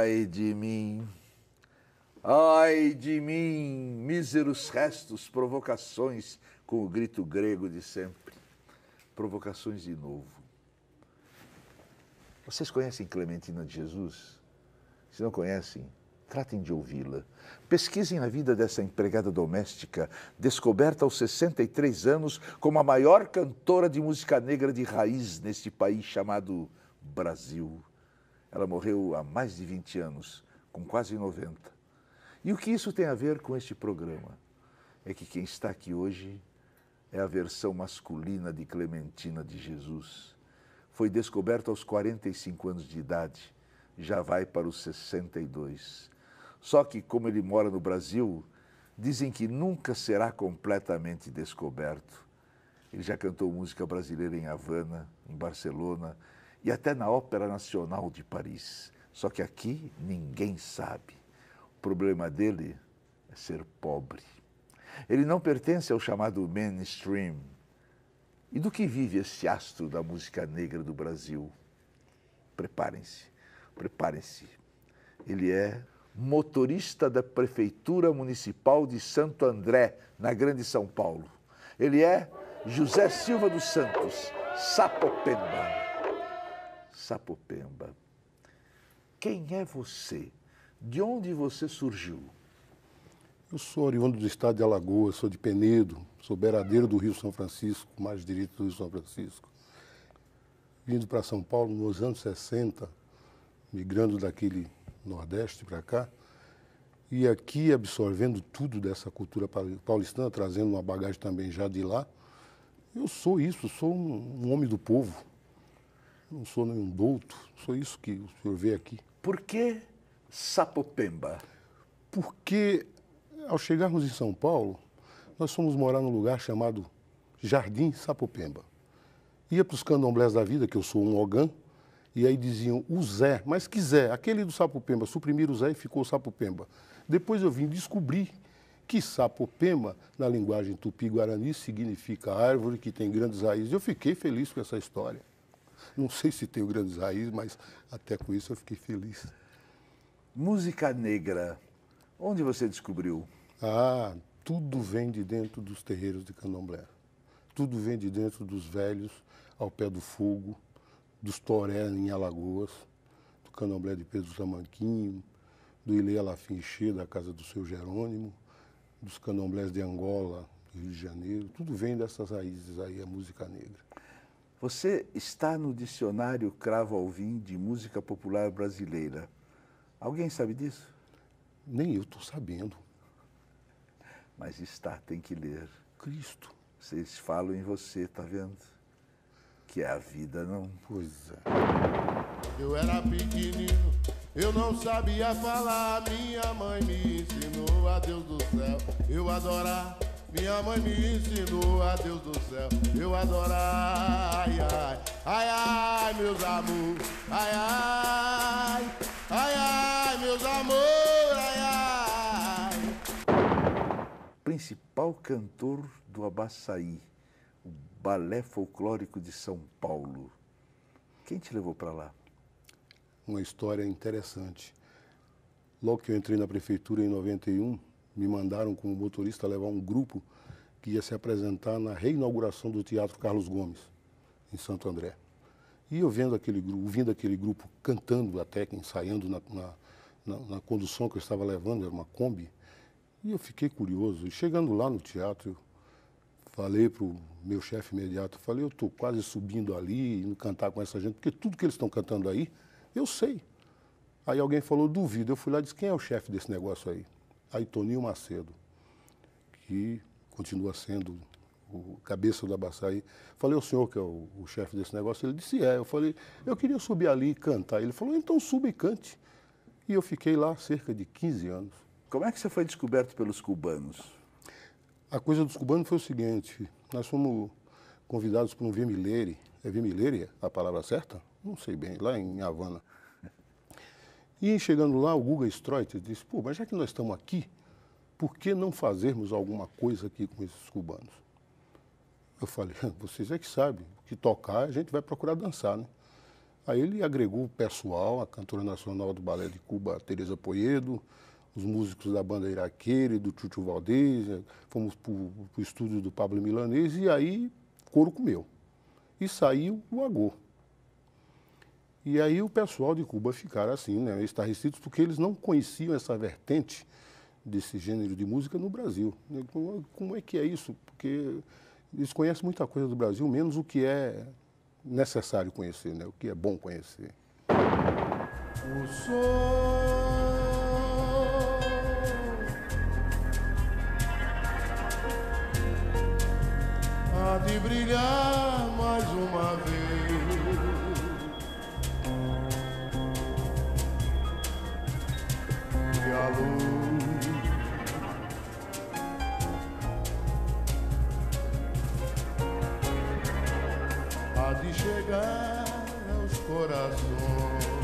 Ai de mim, ai de mim, míseros restos, provocações com o grito grego de sempre. Provocações de novo. Vocês conhecem Clementina de Jesus? Se não conhecem, tratem de ouvi-la. Pesquisem a vida dessa empregada doméstica, descoberta aos 63 anos como a maior cantora de música negra de raiz neste país chamado Brasil. Ela morreu há mais de 20 anos, com quase 90. E o que isso tem a ver com este programa? É que quem está aqui hoje é a versão masculina de Clementina de Jesus. Foi descoberto aos 45 anos de idade, já vai para os 62. Só que, como ele mora no Brasil, dizem que nunca será completamente descoberto. Ele já cantou música brasileira em Havana, em Barcelona, e até na Ópera Nacional de Paris. Só que aqui ninguém sabe. O problema dele é ser pobre. Ele não pertence ao chamado mainstream. E do que vive esse astro da música negra do Brasil? Preparem-se, preparem-se. Ele é motorista da Prefeitura Municipal de Santo André, na Grande São Paulo. Ele é José Silva dos Santos, Sapopemba. Sapopemba. Quem é você? De onde você surgiu? Eu sou oriundo do estado de Alagoas, sou de Penedo, sou beiradeiro do Rio São Francisco, mais direito do Rio São Francisco. Vindo para São Paulo nos anos 60, migrando daquele Nordeste para cá, e aqui absorvendo tudo dessa cultura paulistana, trazendo uma bagagem também já de lá. Eu sou isso, sou um homem do povo, não sou nenhum douto, sou isso que o senhor vê aqui. Por que Sapopemba? Porque ao chegarmos em São Paulo, nós fomos morar num lugar chamado Jardim Sapopemba. Ia para os candomblés da vida, que eu sou um ogã, e aí diziam o Zé, mas que Zé? Aquele do Sapopemba, suprimiram o Zé e ficou Sapopemba. Depois eu vim descobrir que sapopema, na linguagem tupi-guarani, significa árvore que tem grandes raízes. Eu fiquei feliz com essa história. Não sei se tenho grandes raízes, mas até com isso eu fiquei feliz. Música negra, onde você descobriu? Ah, tudo vem de dentro dos terreiros de candomblé. Tudo vem de dentro dos velhos, ao pé do fogo, dos toré em Alagoas, do candomblé de Pedro Samanquinho, do Ilê Alafinchê, da casa do seu Jerônimo, dos candomblés de Angola, do Rio de Janeiro. Tudo vem dessas raízes aí, a música negra. Você está no dicionário Cravo Alvim de música popular brasileira. Alguém sabe disso? Nem eu estou sabendo. Mas está, tem que ler. Cristo. Vocês falam em você, tá vendo? Que é a vida, não? Pois é. Eu era pequenino, eu não sabia falar. Minha mãe me ensinou a Deus do céu. Eu adorar minha mãe me ensinou, a Deus do céu, eu adoro. Ai, ai, ai, ai meus amores. Ai, ai, ai, ai, meus amores. Ai, ai. Principal cantor do Abaçaí, o Balé Folclórico de São Paulo. Quem te levou para lá? Uma história interessante. Logo que eu entrei na prefeitura em 91, me mandaram como motorista levar um grupo que ia se apresentar na reinauguração do Teatro Carlos Gomes, em Santo André. E eu vendo aquele grupo, ouvindo aquele grupo cantando até, ensaiando na, na, na, na condução que eu estava levando, era uma Kombi, e eu fiquei curioso. E chegando lá no teatro, eu falei para o meu chefe imediato, falei, eu estou quase subindo ali, indo cantar com essa gente, porque tudo que eles estão cantando aí, eu sei. Aí alguém falou, duvido. Eu fui lá e disse, quem é o chefe desse negócio aí? Aitonil Macedo, que continua sendo o cabeça da Abaçaí. Falei ao senhor, que é o, o chefe desse negócio, ele disse é. Eu falei, eu queria subir ali e cantar. Ele falou, então suba e cante. E eu fiquei lá cerca de 15 anos. Como é que você foi descoberto pelos cubanos? A coisa dos cubanos foi o seguinte, nós fomos convidados por um Vimileri, é Vimileri a palavra certa? Não sei bem, lá em Havana. E chegando lá, o Guga Stroit disse, pô, mas já que nós estamos aqui, por que não fazermos alguma coisa aqui com esses cubanos? Eu falei, ah, vocês é que sabem, o que tocar a gente vai procurar dançar, né? Aí ele agregou o pessoal, a cantora nacional do Balé de Cuba, Tereza Poedo, os músicos da banda Iraqueira e do Chuchu Valdez, eh, fomos para o estúdio do Pablo Milanese e aí couro comeu. E saiu o Agô. E aí o pessoal de Cuba ficaram assim, né, estarrecidos, porque eles não conheciam essa vertente desse gênero de música no Brasil. Né, como é que é isso? Porque eles conhecem muita coisa do Brasil, menos o que é necessário conhecer, né? o que é bom conhecer. O sol há de brilhar mais uma vez. falou. Há de chegar aos corações.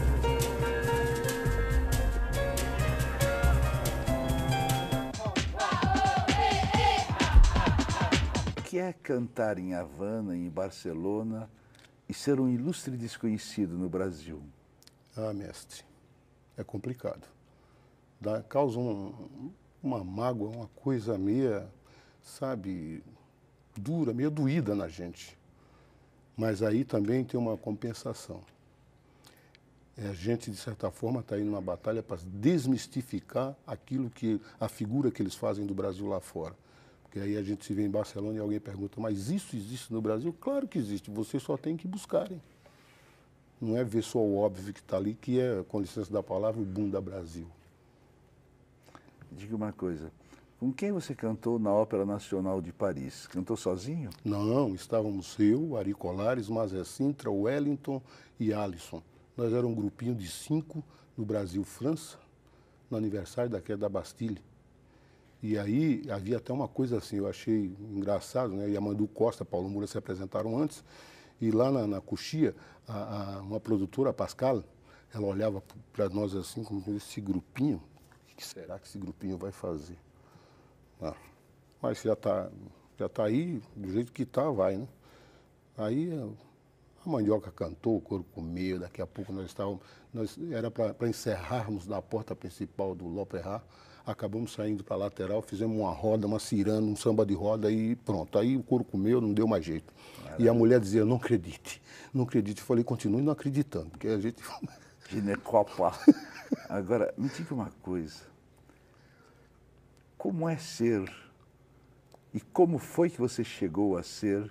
que é cantar em Havana, em Barcelona e ser um ilustre desconhecido no Brasil? Ah, mestre, é complicado dá, causa um, uma mágoa, uma coisa meia, sabe, dura, meio doída na gente. Mas aí também tem uma compensação. É, a gente, de certa forma, está aí numa batalha para desmistificar aquilo que a figura que eles fazem do Brasil lá fora. Porque aí a gente se vê em Barcelona e alguém pergunta, mas isso existe no Brasil? Claro que existe, vocês só têm que buscarem. Não é ver só o óbvio que está ali, que é, com licença da palavra, o boom da Brasil. Diga uma coisa. Com quem você cantou na Ópera Nacional de Paris? Cantou sozinho? Não, estávamos eu, Ari Colares, Mazé Sintra, Wellington e Alisson. Nós era um grupinho de cinco no Brasil-França, no aniversário da queda da Bastille. E aí havia até uma coisa assim, eu achei engraçado, né? E Amandu Costa, Paulo Moura se apresentaram antes. E lá na, na Coxia, a, a, uma produtora, a Pascal, ela olhava para nós assim, como esse grupinho que será que esse grupinho vai fazer? Ah, mas já está já tá aí, do jeito que está, vai, né? Aí eh, a mandioca cantou, o couro comeu, daqui a pouco nós estávamos. Nós, era para encerrarmos na porta principal do Loperrá, acabamos saindo para a lateral, fizemos uma roda, uma ciranda, um samba de roda e pronto. Aí o couro comeu, não deu mais jeito. Maravilha. E a mulher dizia, não acredite, não acredite. Eu falei, continue não acreditando, porque a gente. Ginecopa. Agora, me diga uma coisa. Como é ser e como foi que você chegou a ser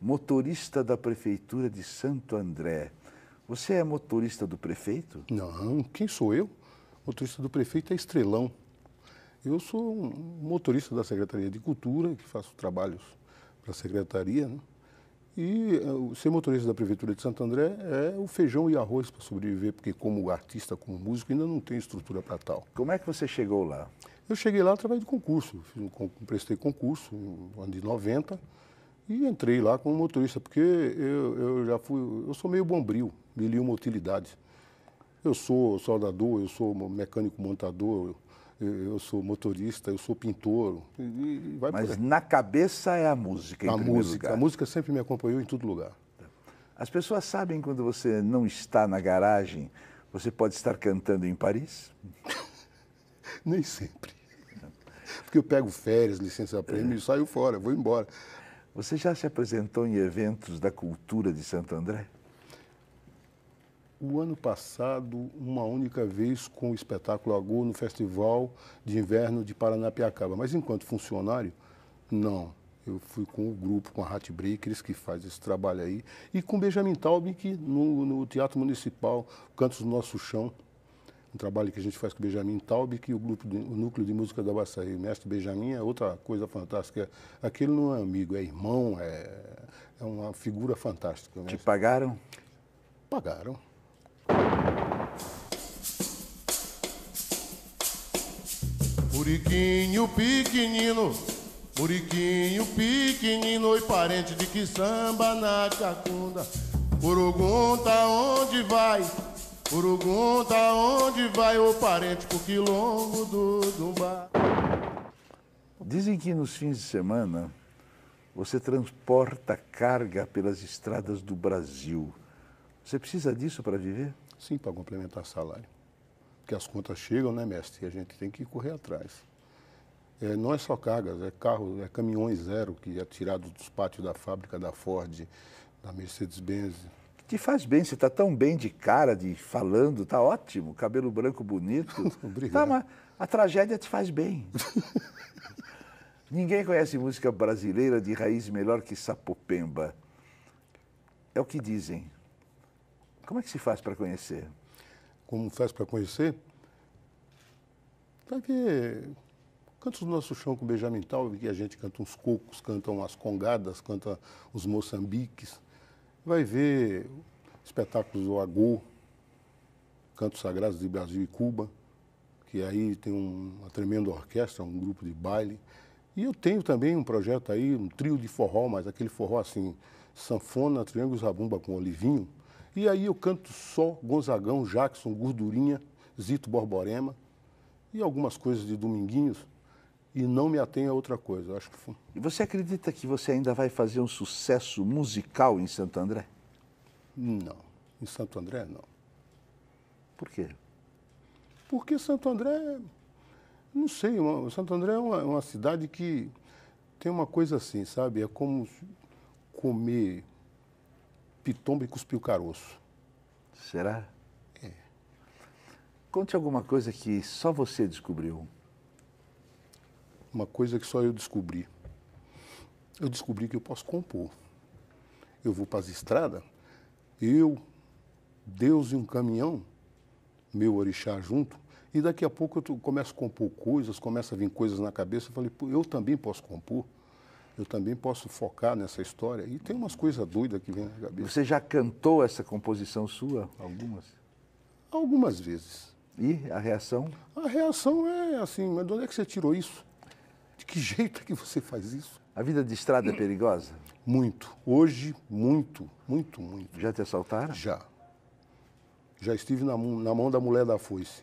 motorista da prefeitura de Santo André? Você é motorista do prefeito? Não, quem sou eu? Motorista do prefeito é estrelão. Eu sou um motorista da Secretaria de Cultura, que faço trabalhos para a secretaria, né? E uh, ser motorista da Prefeitura de Santo André é o feijão e arroz para sobreviver, porque como artista, como músico, ainda não tem estrutura para tal. Como é que você chegou lá? Eu cheguei lá através de concurso. Um, prestei concurso no ano de 90 e entrei lá como motorista, porque eu, eu já fui... Eu sou meio bombril, me li uma utilidade. Eu sou soldador, eu sou mecânico montador, eu sou motorista, eu sou pintor. Mas na cabeça é a música, em a música. Lugar. A música sempre me acompanhou em todo lugar. As pessoas sabem quando você não está na garagem, você pode estar cantando em Paris? Nem sempre. Porque eu pego férias, licença prêmio é. e saio fora, vou embora. Você já se apresentou em eventos da cultura de Santo André? o ano passado uma única vez com o espetáculo Agô no Festival de Inverno de Paranapiacaba, mas enquanto funcionário, não. Eu fui com o grupo, com a Hat Breakers, que faz esse trabalho aí, e com Benjamin Taubin, que no, no Teatro Municipal, Cantos do Nosso Chão, um trabalho que a gente faz com o Benjamin Taubin, que o grupo, de, o núcleo de música da Baçaí, mestre Benjamin é outra coisa fantástica. Aquele não é amigo, é irmão, é, é uma figura fantástica. Né? Te pagaram? Pagaram. Muriquinho pequenino, Muriquinho pequenino Oi parente de que samba na cacunda Pergunta onde vai, pergunta onde vai O parente pro quilombo do Dumba Dizem que nos fins de semana você transporta carga pelas estradas do Brasil. Você precisa disso para viver? Sim, para complementar salário porque as contas chegam, né, mestre? E a gente tem que correr atrás. É, não é só cargas, é carro, é caminhões zero que é tirado dos pátios da fábrica da Ford, da Mercedes-Benz. Te faz bem, você está tão bem de cara, de falando, está ótimo, cabelo branco bonito. Obrigado. Tá, mas a tragédia te faz bem. Ninguém conhece música brasileira de raiz melhor que Sapopemba. É o que dizem. Como é que se faz para conhecer? como faz para conhecer, vai tá ver cantos do nosso chão com o Benjamin Taube, que a gente canta uns cocos, cantam as congadas, canta os moçambiques. Vai ver espetáculos do Agô, Cantos Sagrados de Brasil e Cuba, que aí tem uma tremenda orquestra, um grupo de baile. E eu tenho também um projeto aí, um trio de forró, mas aquele forró assim, sanfona, triângulo e zabumba com olivinho, e aí eu canto só Gonzagão, Jackson, Gordurinha, Zito Borborema e algumas coisas de Dominguinhos e não me atenho a outra coisa. acho que foi. Você acredita que você ainda vai fazer um sucesso musical em Santo André? Não, em Santo André não. Por quê? Porque Santo André, não sei, Santo André é uma, é uma cidade que tem uma coisa assim, sabe? É como comer pitomba e cuspiu caroço. Será? É. Conte alguma coisa que só você descobriu. Uma coisa que só eu descobri. Eu descobri que eu posso compor. Eu vou para as estradas, eu, Deus e um caminhão, meu orixá junto, e daqui a pouco eu começo a compor coisas, começa a vir coisas na cabeça, eu falei, eu também posso compor eu também posso focar nessa história. E tem umas coisas doidas que vem na cabeça. Você já cantou essa composição sua? Algumas? Algumas vezes. E a reação? A reação é assim, mas de onde é que você tirou isso? De que jeito é que você faz isso? A vida de estrada é perigosa? Muito. Hoje, muito, muito, muito. Já te assaltaram? Já. Já estive na, na mão da mulher da foice.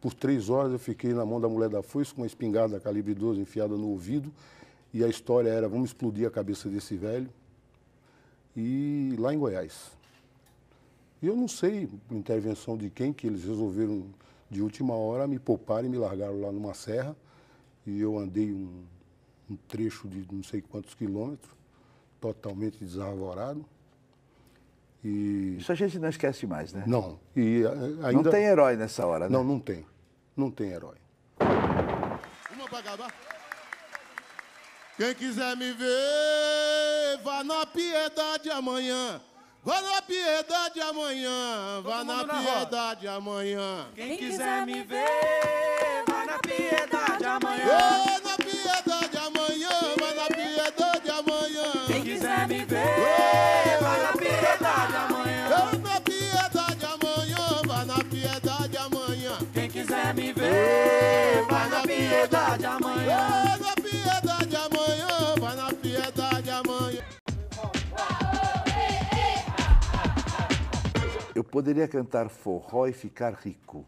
Por três horas eu fiquei na mão da mulher da foice com uma espingarda calibre 12 enfiada no ouvido e a história era: vamos explodir a cabeça desse velho. E lá em Goiás. E eu não sei, intervenção de quem, que eles resolveram de última hora me pouparam e me largaram lá numa serra. E eu andei um, um trecho de não sei quantos quilômetros, totalmente desarvorado. E... Isso a gente não esquece mais, né? Não. E eh, ainda... Não tem herói nessa hora, né? Não, não tem. Não tem herói. Uma pra quem quiser me ver, vá na piedade amanhã. Vá na piedade amanhã, vá Todo na, na piedade amanhã. Quem quiser me ver, vá na piedade amanhã. Poderia cantar forró e ficar rico,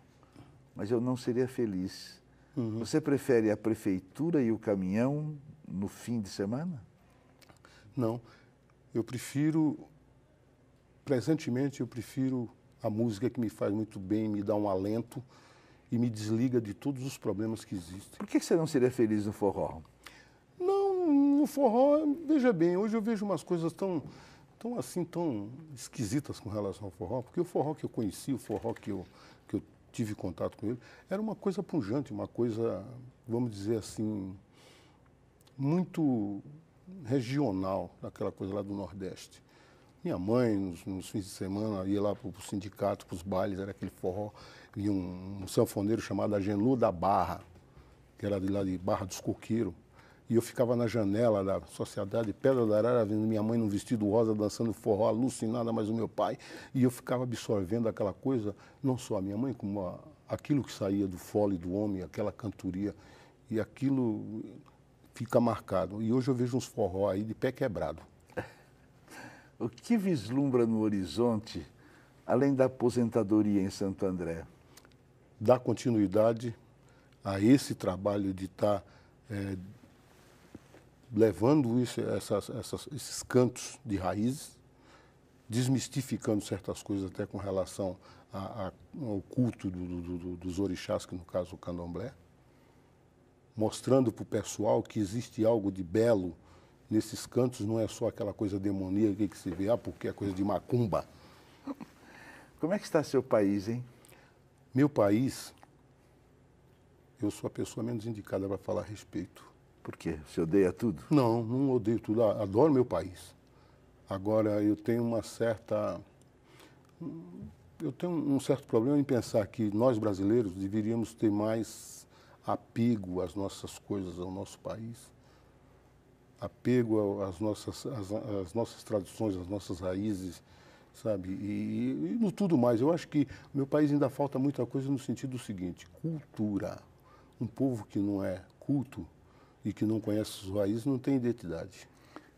mas eu não seria feliz. Uhum. Você prefere a prefeitura e o caminhão no fim de semana? Não. Eu prefiro, presentemente, eu prefiro a música que me faz muito bem, me dá um alento e me desliga de todos os problemas que existem. Por que você não seria feliz no forró? Não, no forró, veja bem, hoje eu vejo umas coisas tão tão assim, tão esquisitas com relação ao forró, porque o forró que eu conheci, o forró que eu, que eu tive contato com ele, era uma coisa punjante, uma coisa, vamos dizer assim, muito regional, daquela coisa lá do Nordeste. Minha mãe, nos, nos fins de semana, ia lá para o sindicato, para os bailes, era aquele forró, e um, um sanfoneiro chamado Agenlu da Barra, que era de lá de Barra dos Coqueiros. E eu ficava na janela da Sociedade Pedra da Arara, vendo minha mãe num vestido rosa dançando forró, alucinada, mas o meu pai. E eu ficava absorvendo aquela coisa, não só a minha mãe, como a, aquilo que saía do fole do homem, aquela cantoria. E aquilo fica marcado. E hoje eu vejo uns forró aí de pé quebrado. O que vislumbra no horizonte, além da aposentadoria em Santo André? Dar continuidade a esse trabalho de tá, estar. Eh, é, levando isso, essas, essas, esses cantos de raízes, desmistificando certas coisas até com relação a, a, ao culto do, do, do, dos orixás, que no caso o candomblé, mostrando para o pessoal que existe algo de belo nesses cantos, não é só aquela coisa demoníaca que se vê, ah, porque é coisa de macumba. Como é que está seu país, hein? Meu país, eu sou a pessoa menos indicada para falar a respeito por quê? Você odeia tudo? Não, não odeio tudo. Ah, adoro meu país. Agora, eu tenho uma certa. Eu tenho um certo problema em pensar que nós brasileiros deveríamos ter mais apego às nossas coisas, ao nosso país, apego às nossas, às, às nossas tradições, às nossas raízes, sabe? E, e no tudo mais. Eu acho que meu país ainda falta muita coisa no sentido seguinte: cultura. Um povo que não é culto e que não conhece suas raízes não tem identidade.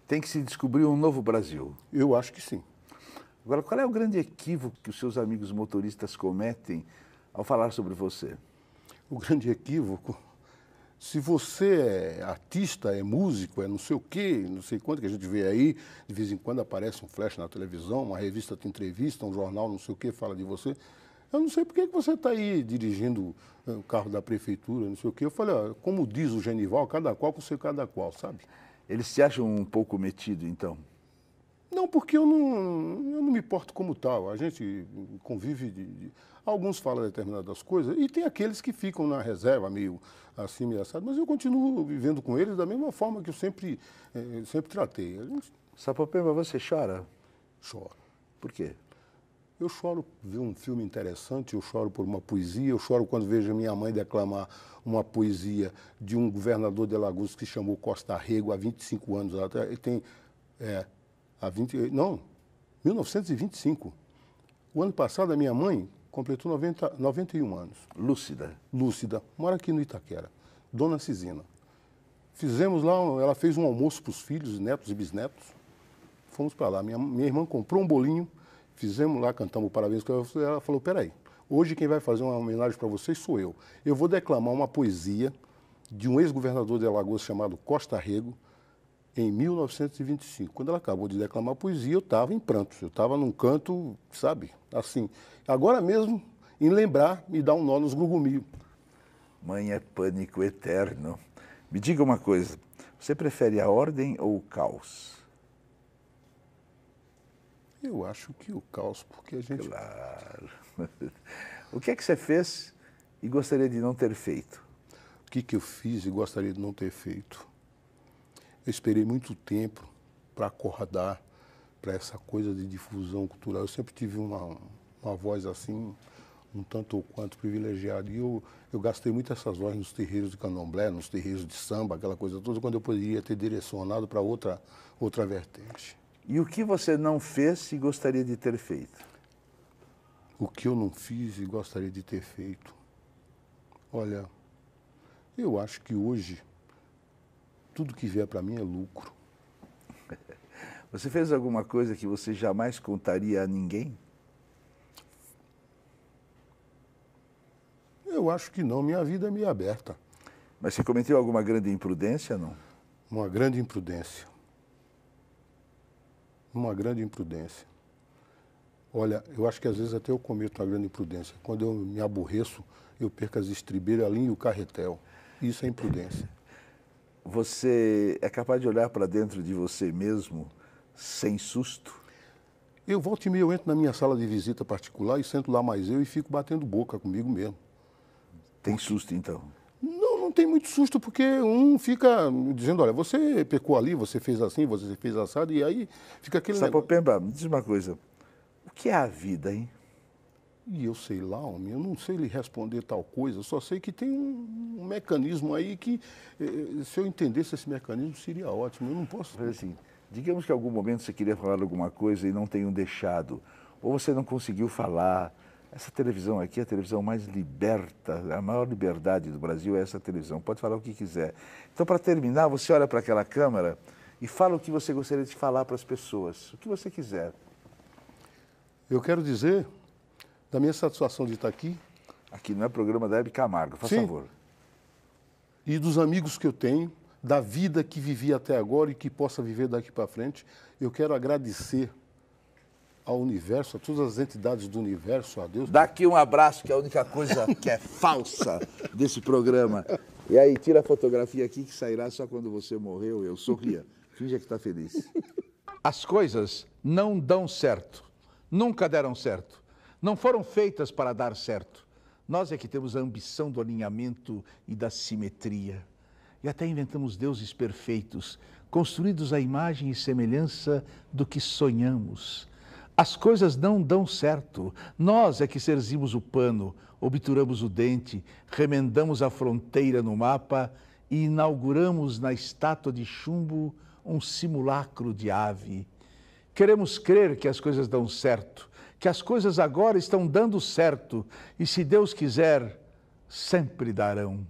Tem que se descobrir um novo Brasil. Eu acho que sim. Agora, qual é o grande equívoco que os seus amigos motoristas cometem ao falar sobre você? O grande equívoco? Se você é artista, é músico, é não sei o quê, não sei quanto que a gente vê aí, de vez em quando aparece um flash na televisão, uma revista te entrevista, um jornal, não sei o quê, fala de você. Eu não sei por que você está aí dirigindo eh, o carro da prefeitura, não sei o quê. Eu falei, ó, como diz o Genival, cada qual com seu cada qual, sabe? Eles se acham um pouco metido, então? Não, porque eu não, eu não me porto como tal. A gente convive de, de... Alguns falam determinadas coisas e tem aqueles que ficam na reserva, meio assim, meio assado. Mas eu continuo vivendo com eles da mesma forma que eu sempre, eh, sempre tratei. Gente... Sapopemba, você chora? Choro. Por quê? Eu choro ver um filme interessante, eu choro por uma poesia, eu choro quando vejo minha mãe declamar uma poesia de um governador de Alagoas que chamou Costa Rego há 25 anos atrás. Ele tem. É, há 20, não, 1925. O ano passado, a minha mãe completou 90, 91 anos. Lúcida. Lúcida. Mora aqui no Itaquera. Dona Cisina. Fizemos lá, ela fez um almoço para os filhos, netos e bisnetos. Fomos para lá. Minha, minha irmã comprou um bolinho Fizemos lá, cantamos parabéns. Ela falou: peraí, hoje quem vai fazer uma homenagem para vocês sou eu. Eu vou declamar uma poesia de um ex-governador de Alagoas chamado Costa Rego, em 1925. Quando ela acabou de declamar a poesia, eu estava em prantos, eu estava num canto, sabe, assim. Agora mesmo, em lembrar, me dá um nó nos grugumios. Mãe é pânico eterno. Me diga uma coisa, você prefere a ordem ou o caos? Eu acho que o caos, porque a gente. Claro. o que é que você fez e gostaria de não ter feito? O que, que eu fiz e gostaria de não ter feito? Eu esperei muito tempo para acordar para essa coisa de difusão cultural. Eu sempre tive uma, uma voz assim, um tanto ou quanto privilegiada. E eu, eu gastei muito essas vozes nos terreiros de candomblé, nos terreiros de samba, aquela coisa toda, quando eu poderia ter direcionado para outra, outra vertente. E o que você não fez e gostaria de ter feito? O que eu não fiz e gostaria de ter feito? Olha, eu acho que hoje tudo que vier para mim é lucro. Você fez alguma coisa que você jamais contaria a ninguém? Eu acho que não, minha vida é meio aberta. Mas você cometeu alguma grande imprudência, não? Uma grande imprudência uma grande imprudência. Olha, eu acho que às vezes até eu cometo uma grande imprudência. Quando eu me aborreço, eu perco as estribeiras, a linha e o carretel. Isso é imprudência. Você é capaz de olhar para dentro de você mesmo sem susto? Eu volto e meio eu entro na minha sala de visita particular e sento lá mais eu e fico batendo boca comigo mesmo. Tem susto, então? não tem muito susto, porque um fica dizendo, olha, você pecou ali, você fez assim, você fez assado, e aí fica aquele... Sapopemba, me diz uma coisa, o que é a vida, hein? E eu sei lá, homem, eu não sei lhe responder tal coisa, só sei que tem um, um mecanismo aí que, eh, eh, se eu entendesse esse mecanismo, seria ótimo. Eu não posso. Mas assim, digamos que em algum momento você queria falar alguma coisa e não tenham deixado, ou você não conseguiu falar, essa televisão aqui é a televisão mais liberta, a maior liberdade do Brasil é essa televisão, pode falar o que quiser. Então, para terminar, você olha para aquela câmera e fala o que você gostaria de falar para as pessoas, o que você quiser. Eu quero dizer da minha satisfação de estar aqui. Aqui não é programa da Hebe Camargo, faz Sim. favor. E dos amigos que eu tenho, da vida que vivi até agora e que possa viver daqui para frente, eu quero agradecer ao universo, a todas as entidades do universo, a Deus. Dá aqui um abraço, que é a única coisa que é falsa desse programa. E aí, tira a fotografia aqui que sairá só quando você morreu. Eu sorria. Finge que está feliz. As coisas não dão certo. Nunca deram certo. Não foram feitas para dar certo. Nós é que temos a ambição do alinhamento e da simetria. E até inventamos deuses perfeitos, construídos à imagem e semelhança do que sonhamos. As coisas não dão certo. Nós é que serzimos o pano, obturamos o dente, remendamos a fronteira no mapa e inauguramos na estátua de chumbo um simulacro de ave. Queremos crer que as coisas dão certo, que as coisas agora estão dando certo e, se Deus quiser, sempre darão.